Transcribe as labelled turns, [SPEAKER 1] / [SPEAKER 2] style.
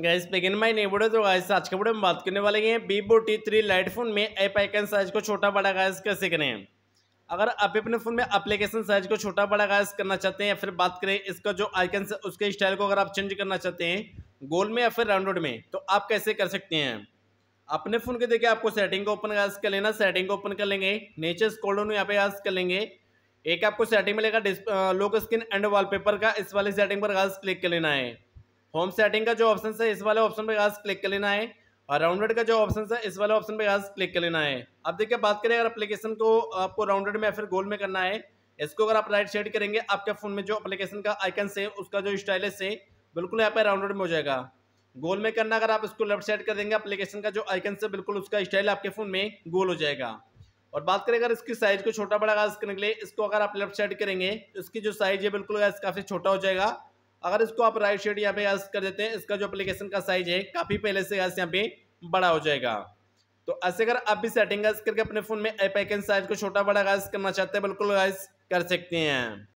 [SPEAKER 1] gas pagan माई नेबोडो तो gas आज के वीडियो में बात करने वाले हैं Vivo T three lite phone में ऐप आइकन साइज को छोटा बड़ा गैस कैसे करें अगर आप अपने फ़ोन में एप्लीकेशन साइज को छोटा बड़ा गैस करना चाहते हैं या फिर बात करें इसका जो आइकन से उसके स्टाइल को अगर आप चेंज करना चाहते हैं गोल में या फिर राउंडोड में तो आप कैसे कर सकते हैं अपने फ़ोन के देखिए आपको सेटिंग को ओपन गैस कर लेना सेटिंग को ओपन कर लेंगे नेचर स्कोल यहाँ पे गैस कर लेंगे एक आपको सेटिंग मिलेगा डिस्प लोक स्क्रीन एंड वॉलपेपर का इस वाली सेटिंग पर गैस क्लिक कर लेना है होम सेटिंग का जो ऑप्शन है इस वाले ऑप्शन पर आज क्लिक कर लेना है और राउंडेड का जो ऑप्शन है इस वाले ऑप्शन पर आज क्लिक कर लेना है अब देखिए बात करें अगर अपलीकेशन को आपको राउंडेड में या फिर गोल में करना है इसको अगर आप राइट साइड करेंगे आपके फ़ोन में जो अप्लीकेशन का आइकन से उसका जो स्टाइलिस है बिल्कुल यहाँ पर राउंडेड में हो जाएगा गोल में करना अगर आप इसको लेफ्ट साइड कर देंगे अपलीकेशन का जो आइकन से बिल्कुल उसका स्टाइल आपके फ़ोन में गोल हो जाएगा और बात करें अगर इसकी साइज़ को छोटा बड़ा करने के लिए इसको अगर आप लेफ्ट साइड करेंगे तो इसकी जो साइज़ है बिल्कुल काफ़ी छोटा हो जाएगा अगर इसको आप राइट शेड यहाँ पे एस कर देते हैं इसका जो अप्लीकेशन का साइज है काफ़ी पहले से यहाँ पे बड़ा हो जाएगा तो ऐसे अगर आप भी सेटिंग करके अपने फ़ोन में एप आइकन साइज को छोटा बड़ा गाइस करना चाहते हैं बिल्कुल गाइस कर सकते हैं